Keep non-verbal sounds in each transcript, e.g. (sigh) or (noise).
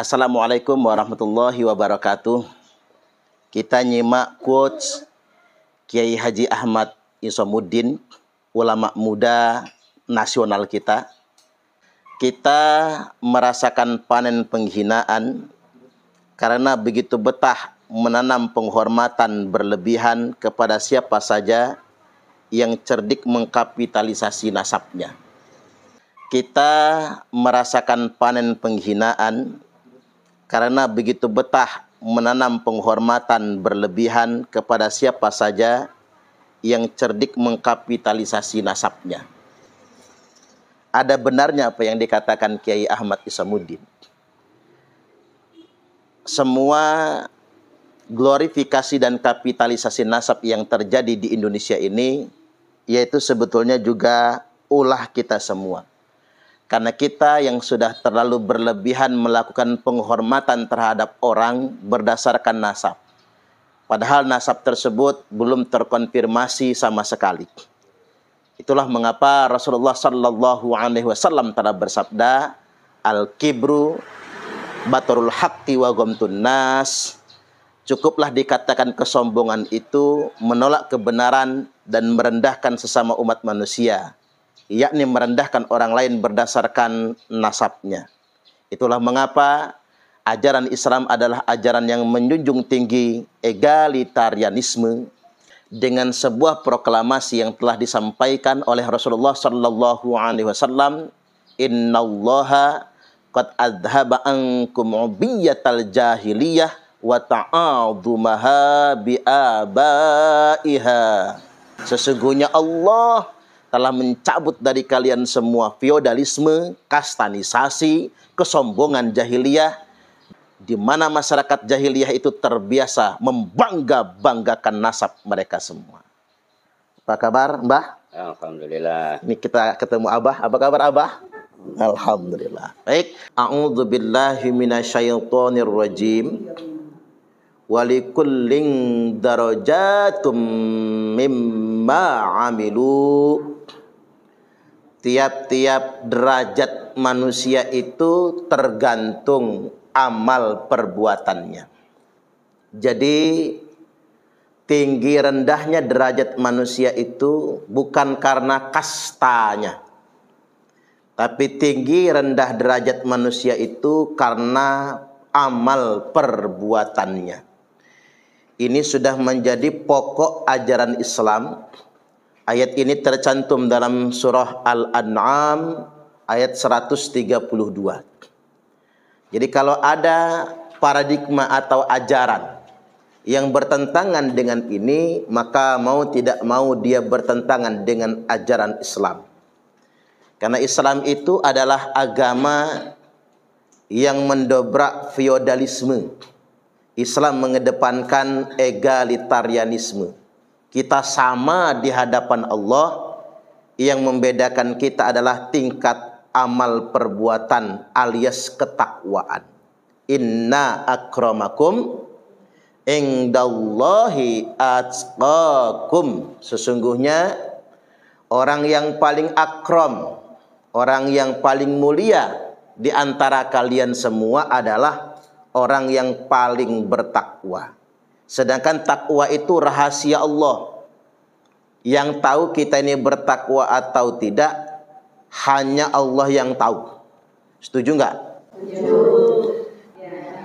Assalamualaikum warahmatullahi wabarakatuh. Kita nyimak quotes Kiai Haji Ahmad Isomuddin, ulama muda nasional kita. Kita merasakan panen penghinaan karena begitu betah menanam penghormatan berlebihan kepada siapa saja yang cerdik mengkapitalisasi nasabnya. Kita merasakan panen penghinaan karena begitu betah menanam penghormatan berlebihan kepada siapa saja yang cerdik mengkapitalisasi nasabnya. Ada benarnya apa yang dikatakan Kiai Ahmad Isamuddin. Semua glorifikasi dan kapitalisasi nasab yang terjadi di Indonesia ini yaitu sebetulnya juga ulah kita semua. Karena kita yang sudah terlalu berlebihan melakukan penghormatan terhadap orang berdasarkan nasab. Padahal nasab tersebut belum terkonfirmasi sama sekali. Itulah mengapa Rasulullah Sallallahu Alaihi Wasallam telah bersabda, al kibru batarul hakti wa gomtun nas. Cukuplah dikatakan kesombongan itu menolak kebenaran dan merendahkan sesama umat manusia yakni merendahkan orang lain berdasarkan nasabnya. Itulah mengapa ajaran Islam adalah ajaran yang menjunjung tinggi egalitarianisme dengan sebuah proklamasi yang telah disampaikan oleh Rasulullah sallallahu alaihi wasallam, "Innallaha qad adhaba ankum ubiyatal jahiliyah wa ta'adhumaha bi abaiha." Sesungguhnya Allah telah mencabut dari kalian semua feodalisme, kastanisasi, kesombongan jahiliyah, di mana masyarakat jahiliyah itu terbiasa membangga-banggakan nasab mereka semua. Apa kabar, Mbah? Alhamdulillah. Ini kita ketemu Abah. Apa kabar, Abah? Alhamdulillah. Baik. A'udzu billahi minasyaitonir rajim. Walikullin darajatum mimma amilu tiap-tiap derajat manusia itu tergantung amal perbuatannya. Jadi tinggi rendahnya derajat manusia itu bukan karena kastanya. Tapi tinggi rendah derajat manusia itu karena amal perbuatannya. Ini sudah menjadi pokok ajaran Islam Ayat ini tercantum dalam surah Al-An'am ayat 132. Jadi kalau ada paradigma atau ajaran yang bertentangan dengan ini, maka mau tidak mau dia bertentangan dengan ajaran Islam. Karena Islam itu adalah agama yang mendobrak feodalisme. Islam mengedepankan egalitarianisme kita sama di hadapan Allah yang membedakan kita adalah tingkat amal perbuatan alias ketakwaan inna akramakum indallahi atqakum sesungguhnya orang yang paling akram orang yang paling mulia di antara kalian semua adalah orang yang paling bertakwa Sedangkan takwa itu rahasia Allah. Yang tahu kita ini bertakwa atau tidak hanya Allah yang tahu. Setuju nggak?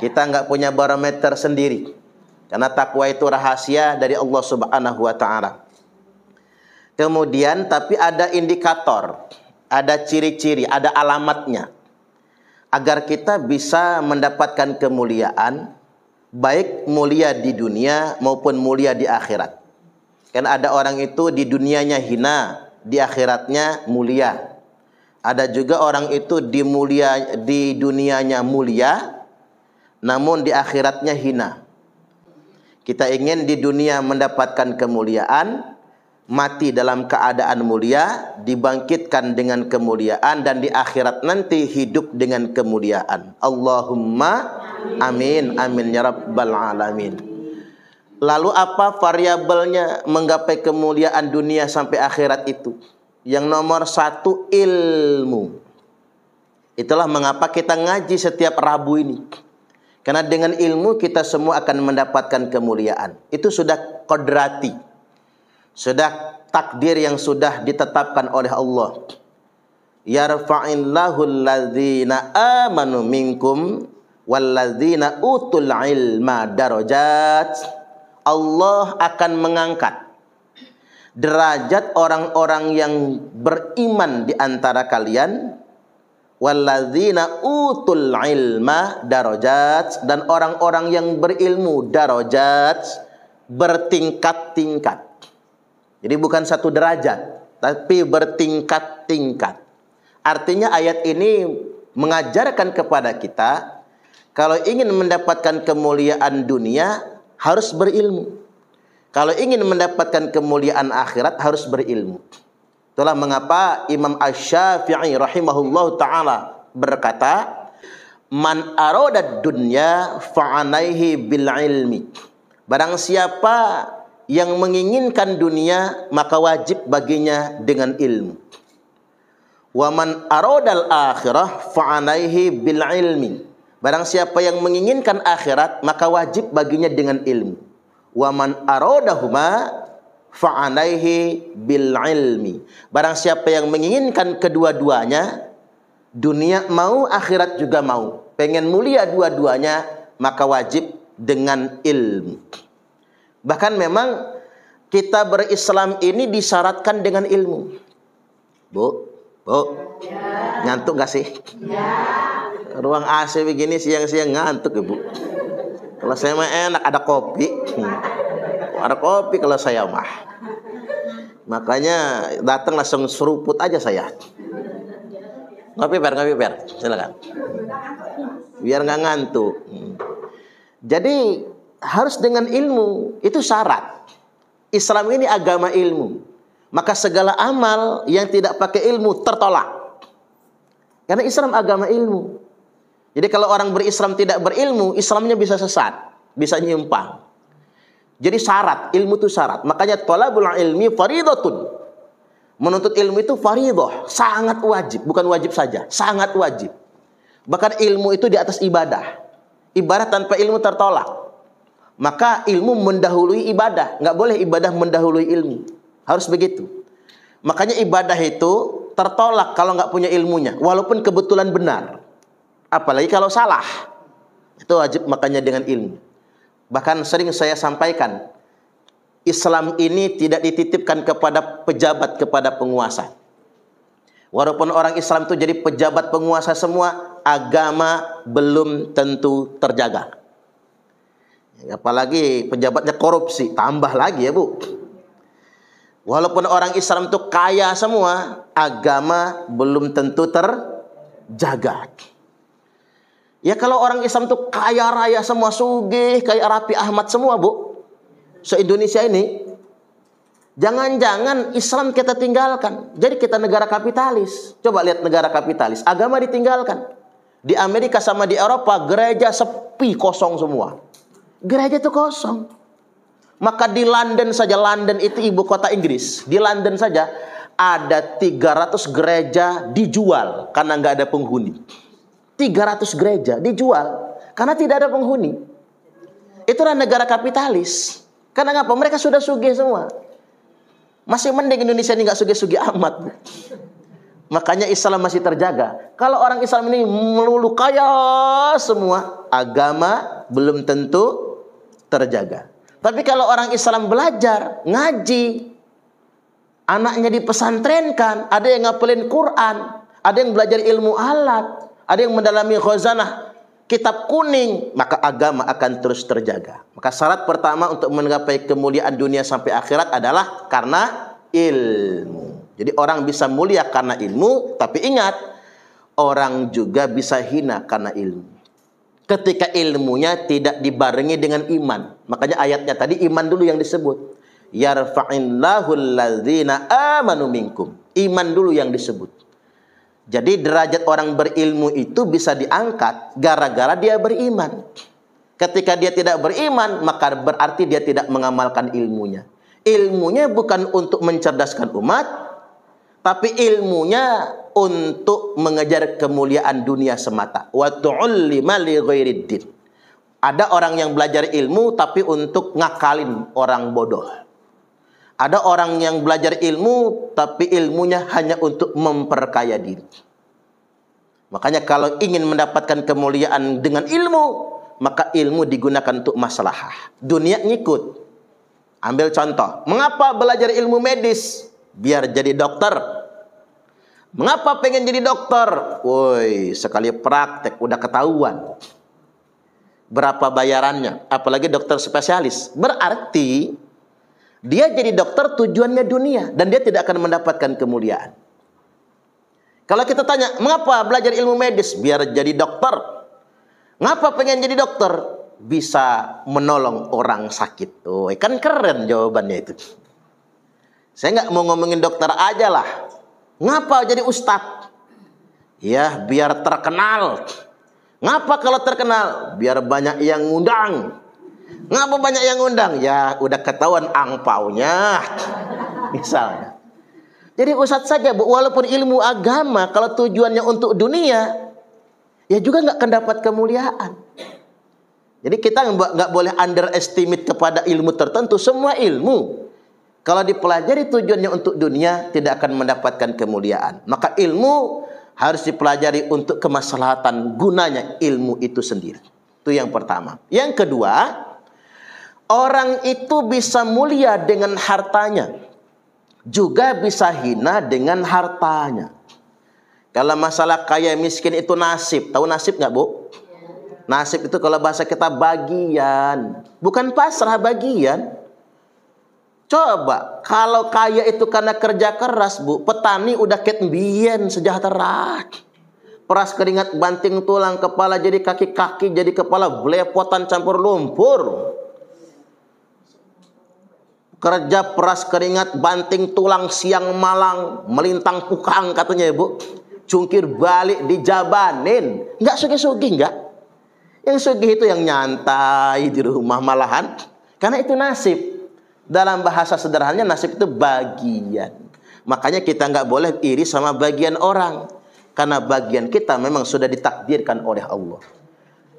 Kita nggak punya barometer sendiri. Karena takwa itu rahasia dari Allah Subhanahu wa taala. Kemudian tapi ada indikator, ada ciri-ciri, ada alamatnya agar kita bisa mendapatkan kemuliaan baik mulia di dunia maupun mulia di akhirat. Kan ada orang itu di dunianya hina, di akhiratnya mulia. Ada juga orang itu di mulia di dunianya mulia, namun di akhiratnya hina. Kita ingin di dunia mendapatkan kemuliaan, mati dalam keadaan mulia, dibangkitkan dengan kemuliaan dan di akhirat nanti hidup dengan kemuliaan. Allahumma amin amin ya rabbal alamin. Lalu apa variabelnya menggapai kemuliaan dunia sampai akhirat itu? Yang nomor satu ilmu. Itulah mengapa kita ngaji setiap Rabu ini. Karena dengan ilmu kita semua akan mendapatkan kemuliaan. Itu sudah kodrati sudah takdir yang sudah ditetapkan oleh Allah yarfa'illahu alladzina amanu minkum walladzina utul ilma darajat Allah akan mengangkat derajat orang-orang yang beriman di antara kalian walladzina utul ilma darajat dan orang-orang yang berilmu darajat bertingkat-tingkat jadi bukan satu derajat, tapi bertingkat-tingkat. Artinya ayat ini mengajarkan kepada kita kalau ingin mendapatkan kemuliaan dunia harus berilmu. Kalau ingin mendapatkan kemuliaan akhirat harus berilmu. Itulah mengapa Imam ash syafii rahimahullah taala berkata, "Man aroda dunya fa'anaihi bil ilmi." Barang siapa yang menginginkan dunia maka wajib baginya dengan ilmu. Waman arodal akhirah fa'alaihi bil ilmi. Barang siapa yang menginginkan akhirat maka wajib baginya dengan ilmu. Waman arodahuma fa'alaihi bil ilmi. Barang siapa yang menginginkan kedua-duanya dunia mau akhirat juga mau. Pengen mulia dua-duanya maka wajib dengan ilmu. Bahkan memang kita berislam ini disyaratkan dengan ilmu. Bu, bu, ya. ngantuk gak sih? Ya. Ruang AC begini siang-siang ngantuk ibu. Ya, kalau saya mah enak ada kopi, hmm. ada kopi kalau saya mah. Makanya datang langsung seruput aja saya. Ngopi per, ngopi per, silakan. Biar nggak ngantuk. Hmm. Jadi harus dengan ilmu. Itu syarat. Islam ini agama ilmu. Maka segala amal yang tidak pakai ilmu tertolak. Karena Islam agama ilmu. Jadi kalau orang berislam tidak berilmu, Islamnya bisa sesat, bisa nyimpang. Jadi syarat, ilmu itu syarat. Makanya tolabul ilmi faridotun Menuntut ilmu itu faridoh sangat wajib, bukan wajib saja, sangat wajib. Bahkan ilmu itu di atas ibadah. Ibadah tanpa ilmu tertolak maka ilmu mendahului ibadah. Nggak boleh ibadah mendahului ilmu. Harus begitu. Makanya ibadah itu tertolak kalau nggak punya ilmunya. Walaupun kebetulan benar. Apalagi kalau salah. Itu wajib makanya dengan ilmu. Bahkan sering saya sampaikan. Islam ini tidak dititipkan kepada pejabat, kepada penguasa. Walaupun orang Islam itu jadi pejabat penguasa semua, agama belum tentu terjaga. Apalagi pejabatnya korupsi, tambah lagi ya bu. Walaupun orang Islam itu kaya semua, agama belum tentu terjaga. Ya kalau orang Islam itu kaya raya semua, sugih, kayak Rapi Ahmad semua bu. Se-Indonesia ini. Jangan-jangan Islam kita tinggalkan. Jadi kita negara kapitalis. Coba lihat negara kapitalis. Agama ditinggalkan. Di Amerika sama di Eropa gereja sepi kosong semua gereja itu kosong. Maka di London saja, London itu ibu kota Inggris. Di London saja ada 300 gereja dijual karena nggak ada penghuni. 300 gereja dijual karena tidak ada penghuni. Itulah negara kapitalis. Karena apa Mereka sudah sugih semua. Masih mending Indonesia ini nggak sugih sugi amat. Makanya Islam masih terjaga. Kalau orang Islam ini melulu kaya semua, agama belum tentu terjaga. Tapi kalau orang Islam belajar, ngaji, anaknya dipesantrenkan, ada yang ngapelin Quran, ada yang belajar ilmu alat, ada yang mendalami khazanah kitab kuning, maka agama akan terus terjaga. Maka syarat pertama untuk menggapai kemuliaan dunia sampai akhirat adalah karena ilmu. Jadi orang bisa mulia karena ilmu, tapi ingat, orang juga bisa hina karena ilmu ketika ilmunya tidak dibarengi dengan iman. Makanya ayatnya tadi iman dulu yang disebut. amanu minkum. Iman dulu yang disebut. Jadi derajat orang berilmu itu bisa diangkat gara-gara dia beriman. Ketika dia tidak beriman, maka berarti dia tidak mengamalkan ilmunya. Ilmunya bukan untuk mencerdaskan umat, tapi ilmunya untuk mengejar kemuliaan dunia semata. Ada orang yang belajar ilmu tapi untuk ngakalin orang bodoh. Ada orang yang belajar ilmu tapi ilmunya hanya untuk memperkaya diri. Makanya kalau ingin mendapatkan kemuliaan dengan ilmu, maka ilmu digunakan untuk masalah. Dunia ngikut. Ambil contoh, mengapa belajar ilmu medis? Biar jadi dokter, Mengapa pengen jadi dokter? Woi, sekali praktek udah ketahuan. Berapa bayarannya? Apalagi dokter spesialis. Berarti dia jadi dokter tujuannya dunia dan dia tidak akan mendapatkan kemuliaan. Kalau kita tanya, mengapa belajar ilmu medis biar jadi dokter? Mengapa pengen jadi dokter? Bisa menolong orang sakit. Woi, kan keren jawabannya itu. Saya nggak mau ngomongin dokter aja lah Ngapa jadi ustadz? Ya, biar terkenal. Ngapa kalau terkenal? Biar banyak yang ngundang. Ngapa banyak yang ngundang? Ya, udah ketahuan angpaunya. (laughs) Misalnya. Jadi ustadz saja, walaupun ilmu agama, kalau tujuannya untuk dunia, ya juga nggak akan dapat kemuliaan. Jadi kita nggak boleh underestimate kepada ilmu tertentu. Semua ilmu kalau dipelajari tujuannya untuk dunia, tidak akan mendapatkan kemuliaan. Maka ilmu harus dipelajari untuk kemaslahatan gunanya ilmu itu sendiri. Itu yang pertama. Yang kedua, orang itu bisa mulia dengan hartanya. Juga bisa hina dengan hartanya. Kalau masalah kaya miskin itu nasib. Tahu nasib nggak bu? Nasib itu kalau bahasa kita bagian. Bukan pasrah bagian. Coba kalau kaya itu karena kerja keras bu, petani udah ket sejahtera. Peras keringat banting tulang kepala jadi kaki-kaki jadi kepala belepotan campur lumpur. Kerja peras keringat banting tulang siang malang melintang pukang katanya ibu. Cungkir balik dijabanin. Nggak sugi-sugi nggak. Yang sugi itu yang nyantai di rumah malahan. Karena itu nasib. Dalam bahasa sederhananya nasib itu bagian. Makanya kita nggak boleh iri sama bagian orang. Karena bagian kita memang sudah ditakdirkan oleh Allah.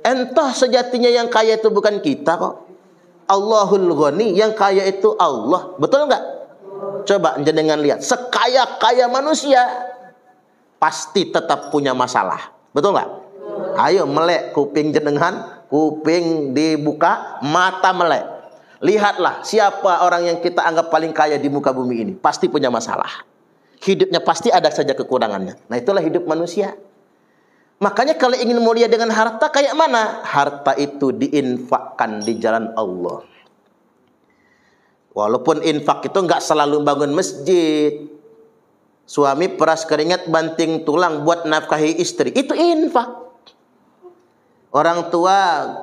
Entah sejatinya yang kaya itu bukan kita kok. Allahul Ghani, yang kaya itu Allah. Betul nggak? Coba jenengan lihat, sekaya-kaya manusia pasti tetap punya masalah. Betul nggak? Ayo melek kuping jenengan, kuping dibuka, mata melek. Lihatlah siapa orang yang kita anggap paling kaya di muka bumi ini. Pasti punya masalah. Hidupnya pasti ada saja kekurangannya. Nah itulah hidup manusia. Makanya kalau ingin mulia dengan harta kayak mana? Harta itu diinfakkan di jalan Allah. Walaupun infak itu nggak selalu bangun masjid. Suami peras keringat banting tulang buat nafkahi istri. Itu infak. Orang tua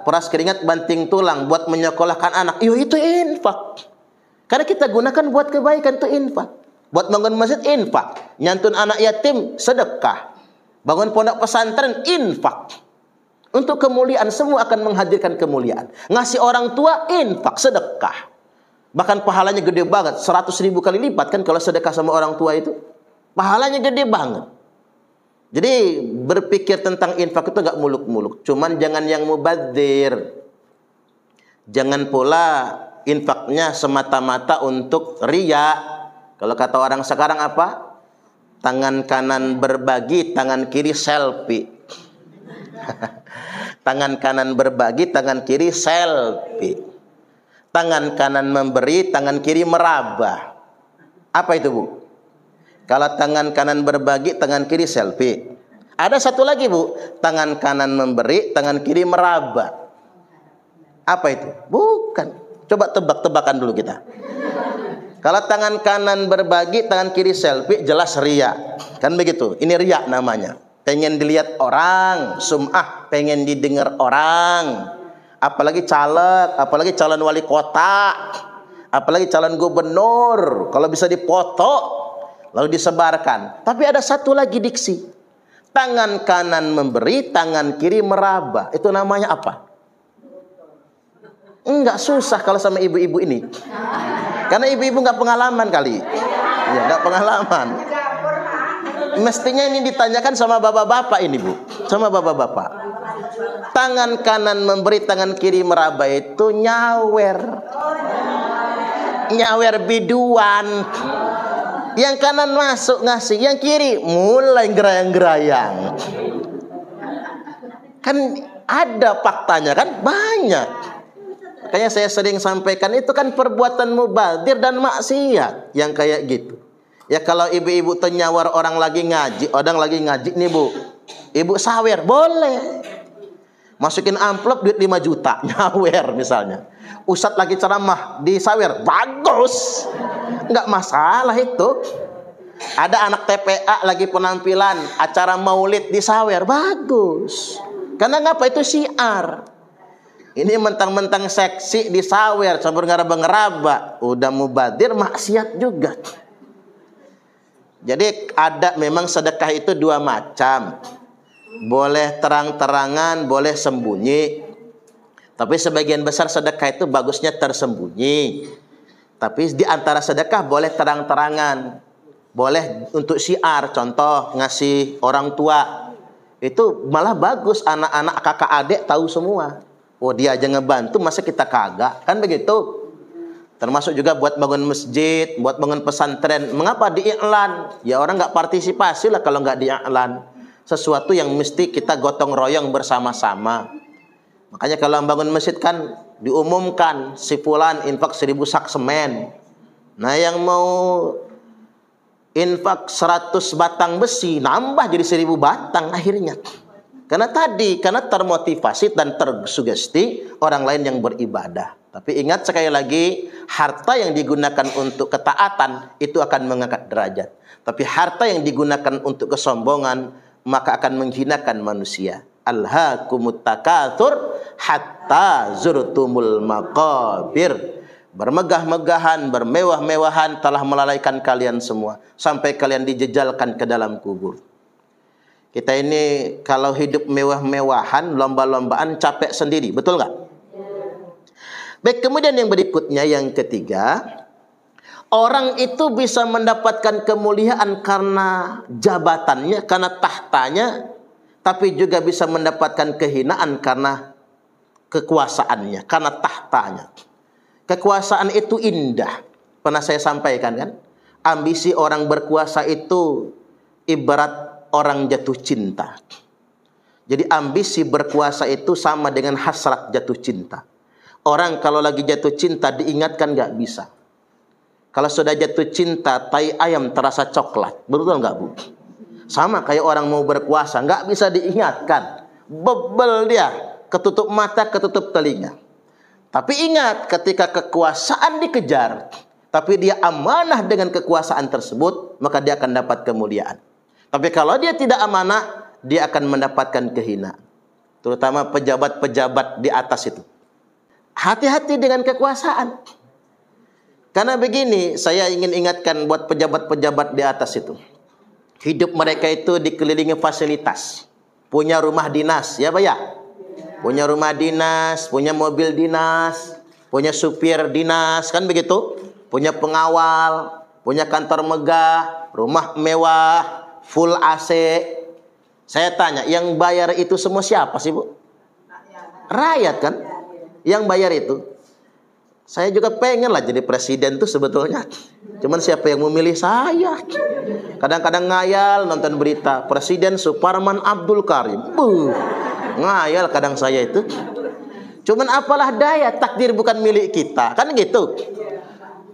peras keringat banting tulang buat menyekolahkan anak. Yo itu infak. Karena kita gunakan buat kebaikan itu infak. Buat bangun masjid infak. Nyantun anak yatim sedekah. Bangun pondok pesantren infak. Untuk kemuliaan semua akan menghadirkan kemuliaan. Ngasih orang tua infak sedekah. Bahkan pahalanya gede banget. 100 ribu kali lipat kan kalau sedekah sama orang tua itu. Pahalanya gede banget. Jadi berpikir tentang infak itu gak muluk-muluk. Cuman jangan yang mubazir. Jangan pula infaknya semata-mata untuk ria. Kalau kata orang sekarang apa? Tangan kanan berbagi, tangan kiri selfie. (laughs) tangan kanan berbagi, tangan kiri selfie. Tangan kanan memberi, tangan kiri meraba. Apa itu, Bu? Kalau tangan kanan berbagi, tangan kiri selfie. Ada satu lagi bu, tangan kanan memberi, tangan kiri meraba. Apa itu? Bukan. Coba tebak-tebakan dulu kita. Kalau tangan kanan berbagi, tangan kiri selfie, jelas ria. Kan begitu. Ini ria namanya. Pengen dilihat orang, sumah, pengen didengar orang. Apalagi caleg, apalagi calon wali kota, apalagi calon gubernur. Kalau bisa dipoto, lalu disebarkan. Tapi ada satu lagi diksi. Tangan kanan memberi, tangan kiri meraba. Itu namanya apa? Enggak susah kalau sama ibu-ibu ini. Karena ibu-ibu enggak pengalaman kali. Ya, enggak pengalaman. Mestinya ini ditanyakan sama bapak-bapak ini, Bu. Sama bapak-bapak. Tangan kanan memberi, tangan kiri meraba itu nyawer. Nyawer biduan yang kanan masuk ngasih, yang kiri mulai gerayang-gerayang. Kan ada faktanya kan banyak. Makanya saya sering sampaikan itu kan perbuatan mubadir dan maksiat yang kayak gitu. Ya kalau ibu-ibu tenyawar orang lagi ngaji, orang lagi ngaji nih bu. Ibu sawer, boleh. Masukin amplop duit 5 juta, (laughs) nyawer misalnya. Ustadz lagi ceramah di sawer, bagus. Enggak masalah itu. Ada anak TPA lagi penampilan acara maulid di sawer, bagus. Karena ngapa itu siar? Ini mentang-mentang seksi di sawer, sabur ngeraba-ngeraba. Udah mubadir maksiat juga. Jadi ada memang sedekah itu dua macam. Boleh terang-terangan, boleh sembunyi. Tapi sebagian besar sedekah itu bagusnya tersembunyi. Tapi di antara sedekah boleh terang-terangan. Boleh untuk siar, contoh ngasih orang tua. Itu malah bagus anak-anak kakak adik tahu semua. Oh dia aja ngebantu, masa kita kagak? Kan begitu. Termasuk juga buat bangun masjid, buat bangun pesantren. Mengapa diiklan? Ya orang nggak partisipasi lah kalau nggak diiklan. Sesuatu yang mesti kita gotong royong bersama-sama. Makanya kalau membangun masjid kan diumumkan si infak seribu sak semen. Nah yang mau infak seratus batang besi nambah jadi seribu batang akhirnya. Karena tadi, karena termotivasi dan tersugesti orang lain yang beribadah. Tapi ingat sekali lagi, harta yang digunakan untuk ketaatan itu akan mengangkat derajat. Tapi harta yang digunakan untuk kesombongan maka akan menghinakan manusia alhaakumut hatta zurtumul maqabir bermegah-megahan, bermewah-mewahan telah melalaikan kalian semua sampai kalian dijejalkan ke dalam kubur. Kita ini kalau hidup mewah-mewahan, lomba-lombaan capek sendiri, betul nggak? Baik, kemudian yang berikutnya yang ketiga, orang itu bisa mendapatkan kemuliaan karena jabatannya, karena tahtanya tapi juga bisa mendapatkan kehinaan karena kekuasaannya, karena tahtanya. Kekuasaan itu indah. Pernah saya sampaikan kan? Ambisi orang berkuasa itu ibarat orang jatuh cinta. Jadi ambisi berkuasa itu sama dengan hasrat jatuh cinta. Orang kalau lagi jatuh cinta diingatkan nggak bisa. Kalau sudah jatuh cinta, tai ayam terasa coklat. Betul nggak bu? Sama kayak orang mau berkuasa, nggak bisa diingatkan. Bebel dia, ketutup mata, ketutup telinga. Tapi ingat, ketika kekuasaan dikejar, tapi dia amanah dengan kekuasaan tersebut, maka dia akan dapat kemuliaan. Tapi kalau dia tidak amanah, dia akan mendapatkan kehinaan. Terutama pejabat-pejabat di atas itu. Hati-hati dengan kekuasaan. Karena begini, saya ingin ingatkan buat pejabat-pejabat di atas itu. Hidup mereka itu dikelilingi fasilitas. Punya rumah dinas, ya Pak ya? Punya rumah dinas, punya mobil dinas, punya supir dinas, kan begitu? Punya pengawal, punya kantor megah, rumah mewah, full AC. Saya tanya, yang bayar itu semua siapa sih, Bu? Rakyat kan? Yang bayar itu saya juga pengen lah jadi presiden tuh sebetulnya. Cuman siapa yang memilih saya? Kadang-kadang ngayal nonton berita Presiden Suparman Abdul Karim. Buh, ngayal kadang saya itu. Cuman apalah daya takdir bukan milik kita. Kan gitu.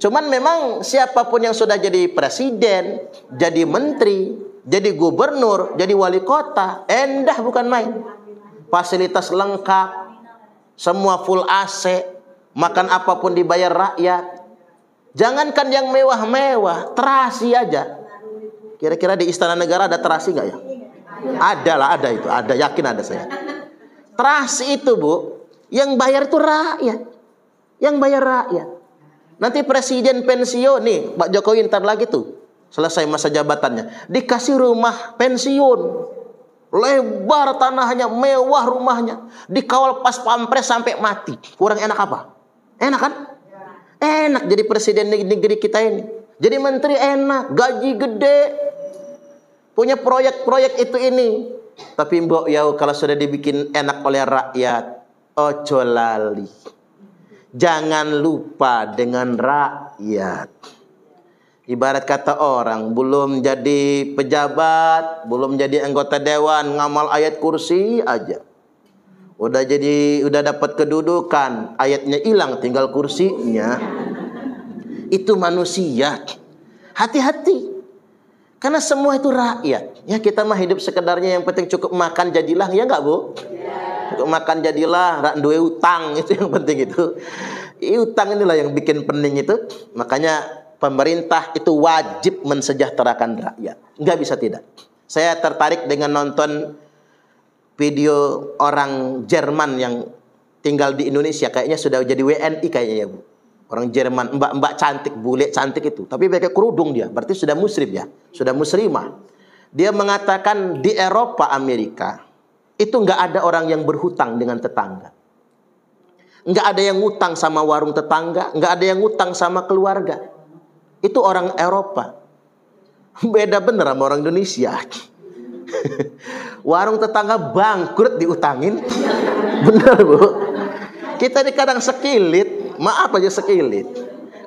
Cuman memang siapapun yang sudah jadi presiden, jadi menteri, jadi gubernur, jadi wali kota, endah bukan main. Fasilitas lengkap, semua full AC, makan apapun dibayar rakyat. Jangankan yang mewah-mewah, terasi aja. Kira-kira di istana negara ada terasi nggak ya? Ada lah, ada itu, ada yakin ada saya. Terasi itu bu, yang bayar itu rakyat, yang bayar rakyat. Nanti presiden pensiun nih, Pak Jokowi ntar lagi tuh selesai masa jabatannya dikasih rumah pensiun lebar tanahnya mewah rumahnya dikawal pas pampres sampai mati kurang enak apa Enak kan? Enak jadi presiden negeri kita ini. Jadi menteri enak, gaji gede. Punya proyek-proyek itu ini. Tapi mbok yau kalau sudah dibikin enak oleh rakyat, ojo lali. Jangan lupa dengan rakyat. Ibarat kata orang belum jadi pejabat, belum jadi anggota dewan, ngamal ayat kursi aja. Udah jadi udah dapat kedudukan, ayatnya hilang tinggal kursinya. Itu manusia. Hati-hati. Karena semua itu rakyat. Ya kita mah hidup sekedarnya yang penting cukup makan jadilah ya enggak, Bu? Cukup makan jadilah, rak utang (laughs) itu yang penting itu. Iya, utang inilah yang bikin pening itu. Makanya pemerintah itu wajib mensejahterakan rakyat. nggak bisa tidak. Saya tertarik dengan nonton video orang Jerman yang tinggal di Indonesia kayaknya sudah jadi WNI kayaknya ya Bu. Orang Jerman, mbak-mbak cantik, bule cantik itu. Tapi pakai kerudung dia, berarti sudah muslim ya, sudah muslimah. Dia mengatakan di Eropa Amerika itu nggak ada orang yang berhutang dengan tetangga. Nggak ada yang ngutang sama warung tetangga, nggak ada yang ngutang sama keluarga. Itu orang Eropa. Beda bener sama orang Indonesia. (laughs) Warung tetangga bangkrut diutangin. Benar, bu. Kita ini kadang sekilit. Maaf aja sekilit.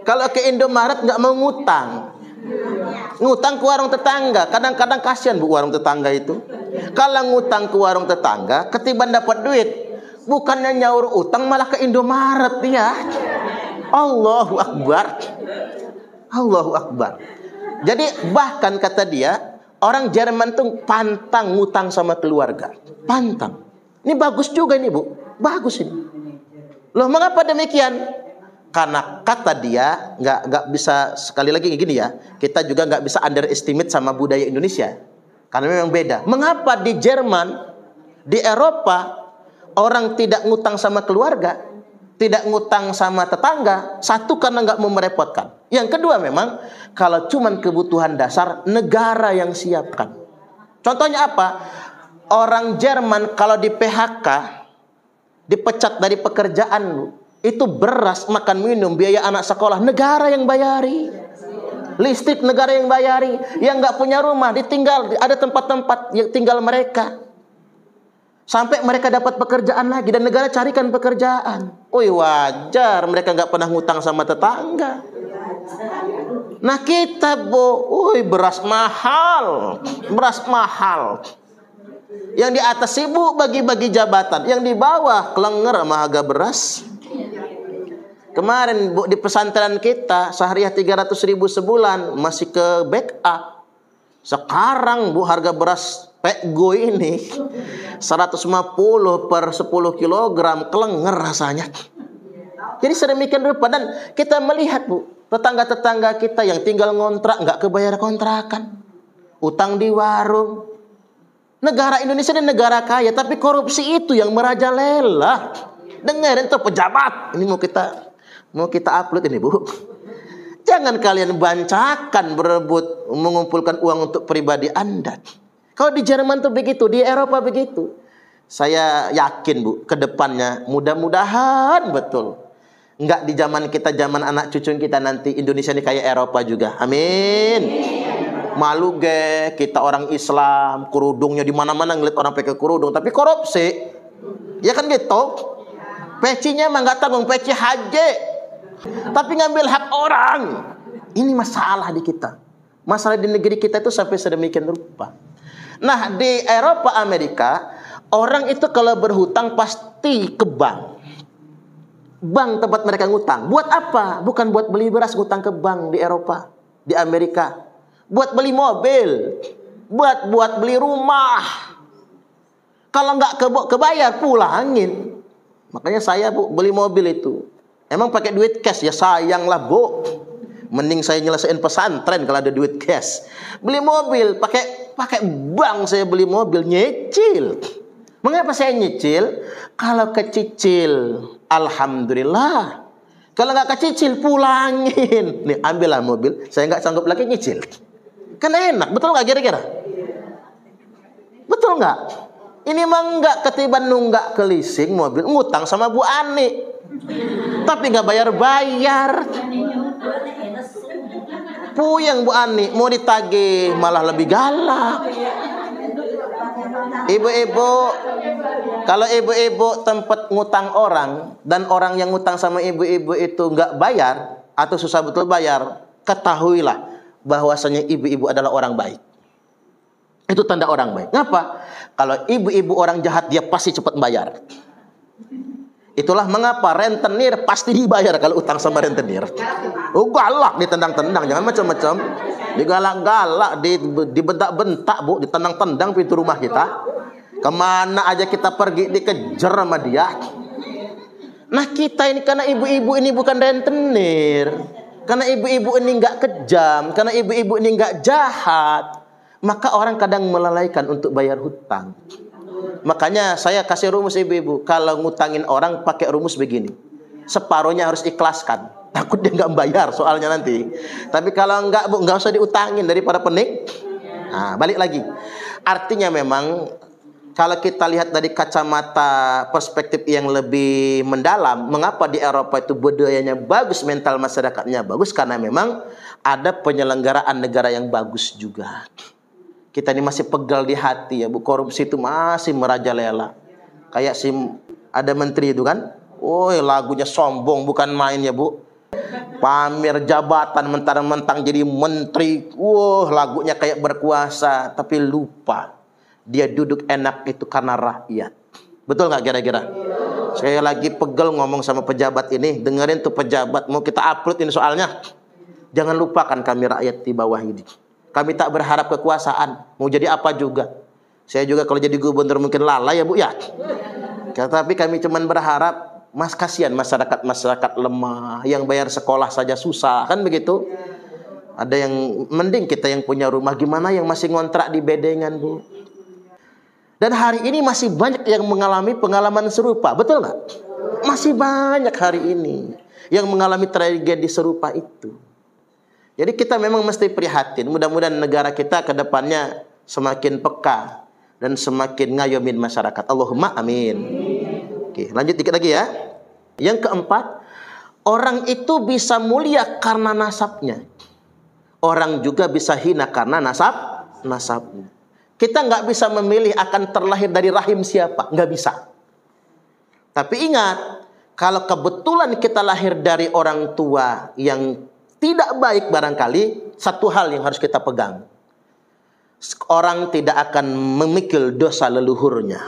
Kalau ke Indomaret nggak mau ngutang. Ngutang ke warung tetangga. Kadang-kadang kasihan bu warung tetangga itu. Kalau ngutang ke warung tetangga, ketiban dapat duit. Bukannya nyaur utang malah ke Indomaret ya. Allahu Akbar. Allahu Akbar. Jadi bahkan kata dia Orang Jerman tuh pantang ngutang sama keluarga. Pantang. Ini bagus juga ini bu. Bagus ini. Loh mengapa demikian? Karena kata dia nggak nggak bisa sekali lagi gini ya. Kita juga nggak bisa underestimate sama budaya Indonesia. Karena memang beda. Mengapa di Jerman, di Eropa orang tidak ngutang sama keluarga, tidak ngutang sama tetangga, satu karena nggak mau merepotkan. Yang kedua memang kalau cuman kebutuhan dasar negara yang siapkan. Contohnya apa? Orang Jerman kalau di PHK dipecat dari pekerjaan itu beras, makan, minum, biaya anak sekolah negara yang bayari. Listrik negara yang bayari, yang nggak punya rumah ditinggal ada tempat-tempat yang tinggal mereka. Sampai mereka dapat pekerjaan lagi dan negara carikan pekerjaan. Oi wajar mereka nggak pernah ngutang sama tetangga. Nah kita bo, oi beras mahal, beras mahal. Yang di atas sibuk bagi-bagi jabatan, yang di bawah kelenger mahaga beras. Kemarin bu, di pesantren kita sehariah 300 ribu sebulan masih ke back up. Sekarang bu harga beras pekgo ini 150 per 10 kg kelenger rasanya. Jadi sedemikian rupa dan kita melihat bu tetangga-tetangga kita yang tinggal ngontrak nggak kebayar kontrakan, utang di warung. Negara Indonesia ini negara kaya tapi korupsi itu yang merajalela. Dengerin tuh pejabat ini mau kita mau kita upload ini bu. Jangan kalian bancakan berebut mengumpulkan uang untuk pribadi Anda. Kalau di Jerman tuh begitu, di Eropa begitu. Saya yakin Bu, kedepannya mudah-mudahan betul. Enggak di zaman kita, zaman anak cucu kita nanti Indonesia ini kayak Eropa juga. Amin. Malu ge, kita orang Islam, kerudungnya di mana-mana ngeliat orang pakai kerudung, tapi korupsi. Ya kan gitu? Pecinya emang gak tanggung, peci haji. Tapi ngambil hak orang. Ini masalah di kita. Masalah di negeri kita itu sampai sedemikian rupa. Nah, di Eropa Amerika, orang itu kalau berhutang pasti ke bank. Bank tempat mereka ngutang. Buat apa? Bukan buat beli beras ngutang ke bank di Eropa, di Amerika. Buat beli mobil, buat buat beli rumah. Kalau nggak ke, kebayar pulangin. Makanya saya bu beli mobil itu. Emang pakai duit cash ya Sayanglah bu. Mending saya nyelesain pesantren kalau ada duit cash. Beli mobil pakai pakai bank saya beli mobil nyicil. Mengapa saya nyicil? Kalau kecicil, alhamdulillah. Kalau nggak kecicil pulangin. Nih ambillah mobil, saya nggak sanggup lagi nyicil. Kan enak, betul nggak kira-kira? Betul nggak? Ini mah nggak ketiban nunggak ke leasing mobil, ngutang sama Bu Ani. Tapi nggak bayar-bayar puyeng Bu Ani mau ditagih malah lebih galak ibu-ibu kalau ibu-ibu tempat ngutang orang dan orang yang ngutang sama ibu-ibu itu nggak bayar atau susah betul bayar ketahuilah bahwasanya ibu-ibu adalah orang baik itu tanda orang baik. Ngapa? Kalau ibu-ibu orang jahat dia pasti cepat bayar. Itulah mengapa rentenir pasti dibayar kalau utang sama rentenir. Oh galak ditendang-tendang, jangan macam-macam. Digalak-galak, dibentak-bentak bu, ditendang-tendang pintu rumah kita. Kemana aja kita pergi dikejar sama dia. Nah kita ini karena ibu-ibu ini bukan rentenir. Karena ibu-ibu ini nggak kejam, karena ibu-ibu ini nggak jahat, maka orang kadang melalaikan untuk bayar hutang. Makanya saya kasih rumus ibu-ibu, kalau ngutangin orang pakai rumus begini. Separuhnya harus ikhlaskan. (laughs) Takut dia nggak bayar soalnya nanti. Tapi kalau nggak bu, nggak usah diutangin daripada penik. Nah, balik lagi. Artinya memang kalau kita lihat dari kacamata perspektif yang lebih mendalam, mengapa di Eropa itu budayanya bagus, mental masyarakatnya bagus karena memang ada penyelenggaraan negara yang bagus juga kita ini masih pegal di hati ya bu korupsi itu masih merajalela kayak si ada menteri itu kan woi lagunya sombong bukan main ya bu pamer jabatan mentar mentang jadi menteri wah lagunya kayak berkuasa tapi lupa dia duduk enak itu karena rakyat betul nggak kira-kira saya lagi pegel ngomong sama pejabat ini dengerin tuh pejabat mau kita upload ini soalnya jangan lupakan kami rakyat di bawah ini kami tak berharap kekuasaan. Mau jadi apa juga. Saya juga kalau jadi gubernur mungkin lalai ya Bu ya. Tapi kami cuman berharap Mas kasihan masyarakat masyarakat lemah yang bayar sekolah saja susah kan begitu. Ada yang mending kita yang punya rumah gimana yang masih ngontrak di bedengan bu. Dan hari ini masih banyak yang mengalami pengalaman serupa, betul nggak? Masih banyak hari ini yang mengalami tragedi serupa itu. Jadi kita memang mesti prihatin. Mudah-mudahan negara kita ke depannya semakin peka dan semakin ngayomin masyarakat. Allahumma amin. Oke, lanjut dikit lagi ya. Yang keempat, orang itu bisa mulia karena nasabnya. Orang juga bisa hina karena nasab nasabnya. Kita nggak bisa memilih akan terlahir dari rahim siapa, nggak bisa. Tapi ingat, kalau kebetulan kita lahir dari orang tua yang tidak baik barangkali satu hal yang harus kita pegang. Orang tidak akan memikul dosa leluhurnya.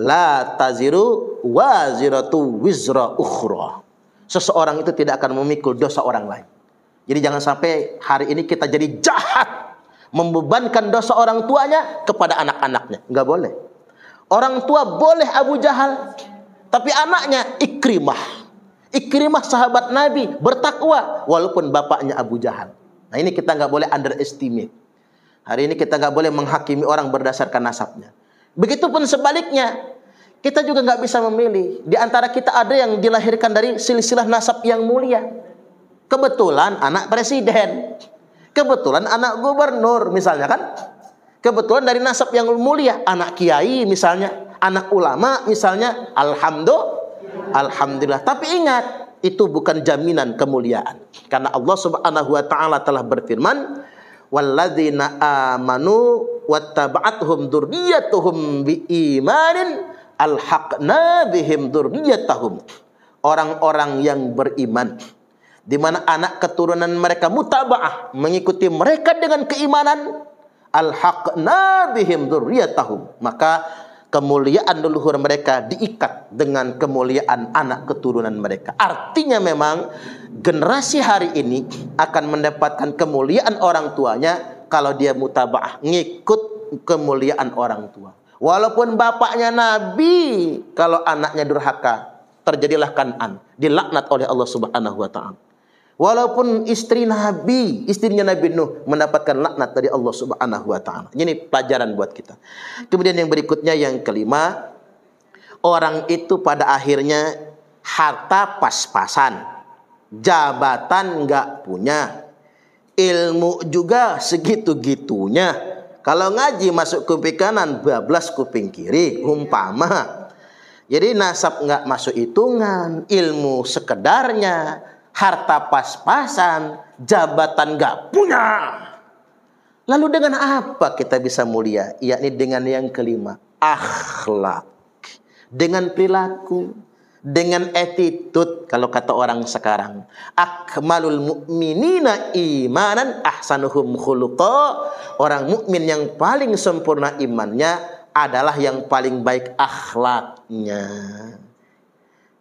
La taziru waziratu wizra ukhra. Seseorang itu tidak akan memikul dosa orang lain. Jadi jangan sampai hari ini kita jadi jahat membebankan dosa orang tuanya kepada anak-anaknya. Enggak boleh. Orang tua boleh Abu Jahal, tapi anaknya Ikrimah Ikrimah sahabat Nabi bertakwa walaupun bapaknya Abu Jahal. Nah ini kita nggak boleh underestimate. Hari ini kita nggak boleh menghakimi orang berdasarkan nasabnya. Begitupun sebaliknya, kita juga nggak bisa memilih. Di antara kita ada yang dilahirkan dari silsilah nasab yang mulia. Kebetulan anak presiden, kebetulan anak gubernur misalnya kan. Kebetulan dari nasab yang mulia, anak kiai misalnya, anak ulama misalnya, alhamdulillah alhamdulillah. Tapi ingat, itu bukan jaminan kemuliaan. Karena Allah Subhanahu wa taala telah berfirman, وَالَّذِينَ amanu وَاتَّبَعَتْهُمْ دُرْبِيَتُهُمْ بِإِيمَانٍ أَلْحَقْنَا بِهِمْ دُرْبِيَتَهُمْ Orang-orang yang beriman di mana anak keturunan mereka mutabaah mengikuti mereka dengan keimanan al Al-haqna bihim dzurriyyatahum maka kemuliaan leluhur mereka diikat dengan kemuliaan anak keturunan mereka. Artinya memang generasi hari ini akan mendapatkan kemuliaan orang tuanya kalau dia mutabah, ngikut kemuliaan orang tua. Walaupun bapaknya nabi, kalau anaknya durhaka, terjadilah kanan, dilaknat oleh Allah Subhanahu wa taala. Walaupun istri Nabi, istrinya Nabi Nuh mendapatkan laknat dari Allah Subhanahu wa taala. Ini pelajaran buat kita. Kemudian yang berikutnya yang kelima, orang itu pada akhirnya harta pas-pasan, jabatan nggak punya, ilmu juga segitu-gitunya. Kalau ngaji masuk kuping kanan, bablas kuping kiri, umpama. Jadi nasab nggak masuk hitungan, ilmu sekedarnya, harta pas-pasan, jabatan gak punya. Lalu dengan apa kita bisa mulia? Yakni dengan yang kelima, akhlak. Dengan perilaku, dengan attitude kalau kata orang sekarang. Akmalul mu'minina imanan ahsanuhum khuluqa. Orang mukmin yang paling sempurna imannya adalah yang paling baik akhlaknya.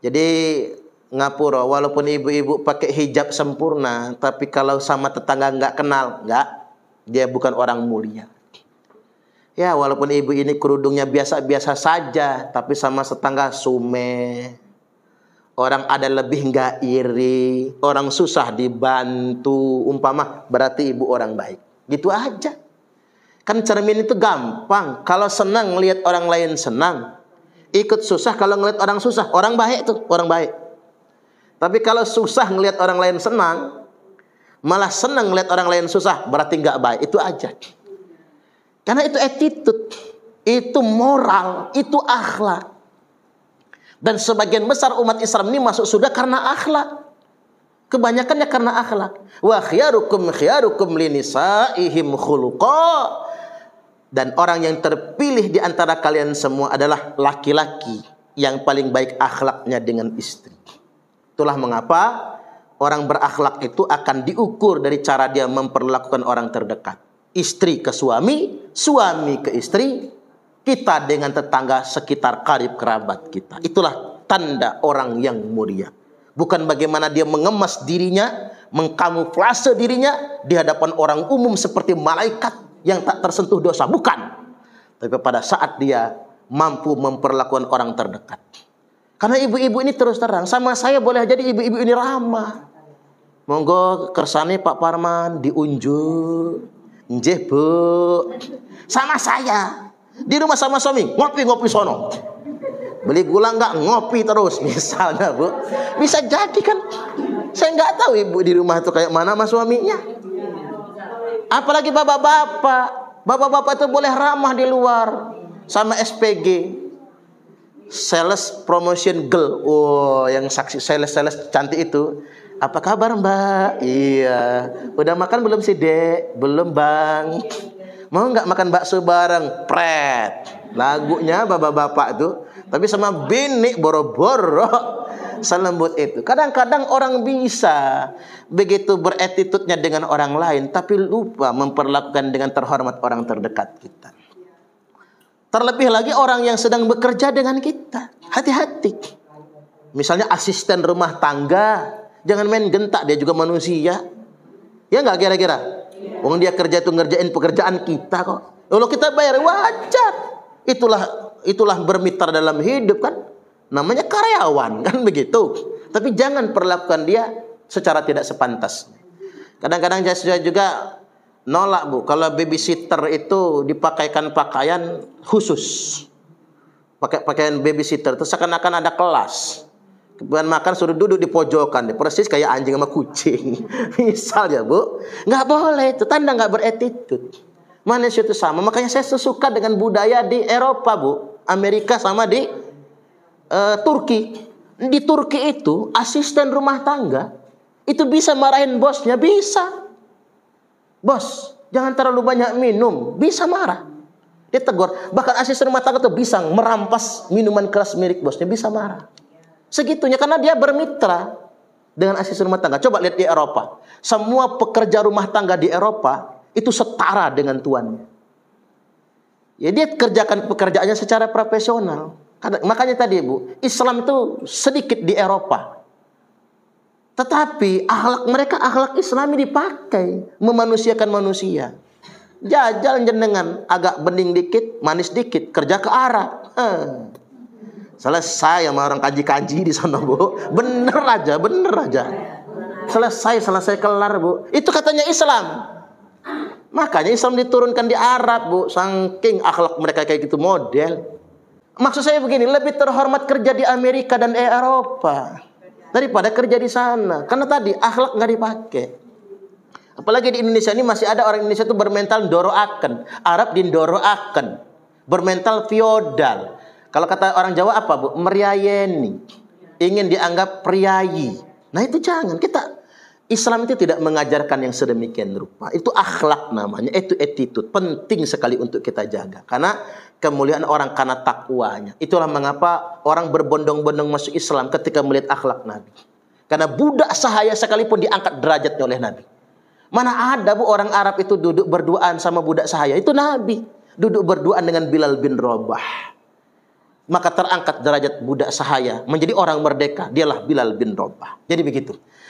Jadi Ngapura walaupun ibu-ibu pakai hijab sempurna tapi kalau sama tetangga nggak kenal nggak dia bukan orang mulia ya walaupun ibu ini kerudungnya biasa-biasa saja tapi sama tetangga sume orang ada lebih nggak iri orang susah dibantu umpama berarti ibu orang baik gitu aja kan cermin itu gampang kalau senang lihat orang lain senang ikut susah kalau ngeliat orang susah orang baik tuh orang baik tapi kalau susah ngelihat orang lain senang, malah senang ngelihat orang lain susah, berarti nggak baik. Itu aja. Karena itu attitude, itu moral, itu akhlak. Dan sebagian besar umat Islam ini masuk sudah karena akhlak. Kebanyakannya karena akhlak. Wa khiyarukum khiyarukum linisaihim khuluqa. Dan orang yang terpilih di antara kalian semua adalah laki-laki yang paling baik akhlaknya dengan istri. Itulah mengapa orang berakhlak itu akan diukur dari cara dia memperlakukan orang terdekat. Istri ke suami, suami ke istri, kita dengan tetangga sekitar karib kerabat kita. Itulah tanda orang yang mulia. Bukan bagaimana dia mengemas dirinya, mengkamuflase dirinya di hadapan orang umum seperti malaikat yang tak tersentuh dosa. Bukan. Tapi pada saat dia mampu memperlakukan orang terdekat. Karena ibu-ibu ini terus terang sama saya boleh jadi ibu-ibu ini ramah. Monggo kersane Pak Parman diunjuk. Njeh, Bu. Sama saya. Di rumah sama suami, ngopi-ngopi sono. Beli gula enggak ngopi terus (laughs) misalnya bu Bisa jadi kan Saya nggak tahu ibu di rumah itu kayak mana sama suaminya Apalagi bapak-bapak Bapak-bapak itu boleh ramah di luar Sama SPG sales promotion girl, oh yang saksi sales sales cantik itu. Apa kabar Mbak? Iya. Udah makan belum sih Dek? Belum Bang. Mau nggak makan bakso bareng? Pret. Lagunya bapak-bapak tuh. Tapi sama bini boro-boro selembut itu. Kadang-kadang orang bisa begitu beretitutnya dengan orang lain, tapi lupa memperlakukan dengan terhormat orang terdekat kita. Terlebih lagi orang yang sedang bekerja dengan kita. Hati-hati. Misalnya asisten rumah tangga, jangan main gentak dia juga manusia. Ya nggak kira-kira? Wong dia kerja itu ngerjain pekerjaan kita kok. Kalau kita bayar wajar. Itulah itulah bermitra dalam hidup kan. Namanya karyawan kan begitu. Tapi jangan perlakukan dia secara tidak sepantas. Kadang-kadang saya juga Nolak bu, kalau babysitter itu dipakaikan pakaian khusus. Pakai pakaian babysitter Terus seakan-akan ada kelas. Kemudian makan suruh duduk di pojokan, persis kayak anjing sama kucing. (laughs) Misal ya bu, nggak boleh itu tanda nggak beretitut. Manusia itu sama, makanya saya sesuka dengan budaya di Eropa bu, Amerika sama di uh, Turki. Di Turki itu asisten rumah tangga itu bisa marahin bosnya, bisa. Bos, jangan terlalu banyak minum, bisa marah. dia tegur Bahkan asisten rumah tangga itu bisa merampas minuman keras milik bosnya, bisa marah. Segitunya karena dia bermitra dengan asisten rumah tangga. Coba lihat di Eropa. Semua pekerja rumah tangga di Eropa itu setara dengan tuannya. Ya dia kerjakan pekerjaannya secara profesional. makanya tadi ibu Islam itu sedikit di Eropa. Tetapi akhlak mereka akhlak Islami dipakai memanusiakan manusia. Jajal jenengan agak bening dikit, manis dikit, kerja ke arah Selesai sama orang kaji-kaji di sana, Bu. Bener aja, bener aja. Selesai, selesai kelar, Bu. Itu katanya Islam. Makanya Islam diturunkan di Arab, Bu. Saking akhlak mereka kayak gitu model. Maksud saya begini, lebih terhormat kerja di Amerika dan Eropa daripada kerja di sana. Karena tadi akhlak nggak dipakai. Apalagi di Indonesia ini masih ada orang Indonesia itu bermental doroaken, Arab din doroaken. bermental feodal. Kalau kata orang Jawa apa bu? Meriayeni, ingin dianggap priayi. Nah itu jangan kita Islam itu tidak mengajarkan yang sedemikian rupa. Itu akhlak namanya, itu attitude. Penting sekali untuk kita jaga. Karena kemuliaan orang karena takwanya. Itulah mengapa orang berbondong-bondong masuk Islam ketika melihat akhlak Nabi. Karena budak sahaya sekalipun diangkat derajatnya oleh Nabi. Mana ada bu orang Arab itu duduk berduaan sama budak sahaya. Itu Nabi. Duduk berduaan dengan Bilal bin Rabah. Maka terangkat derajat budak sahaya. Menjadi orang merdeka. Dialah Bilal bin Rabah. Jadi begitu.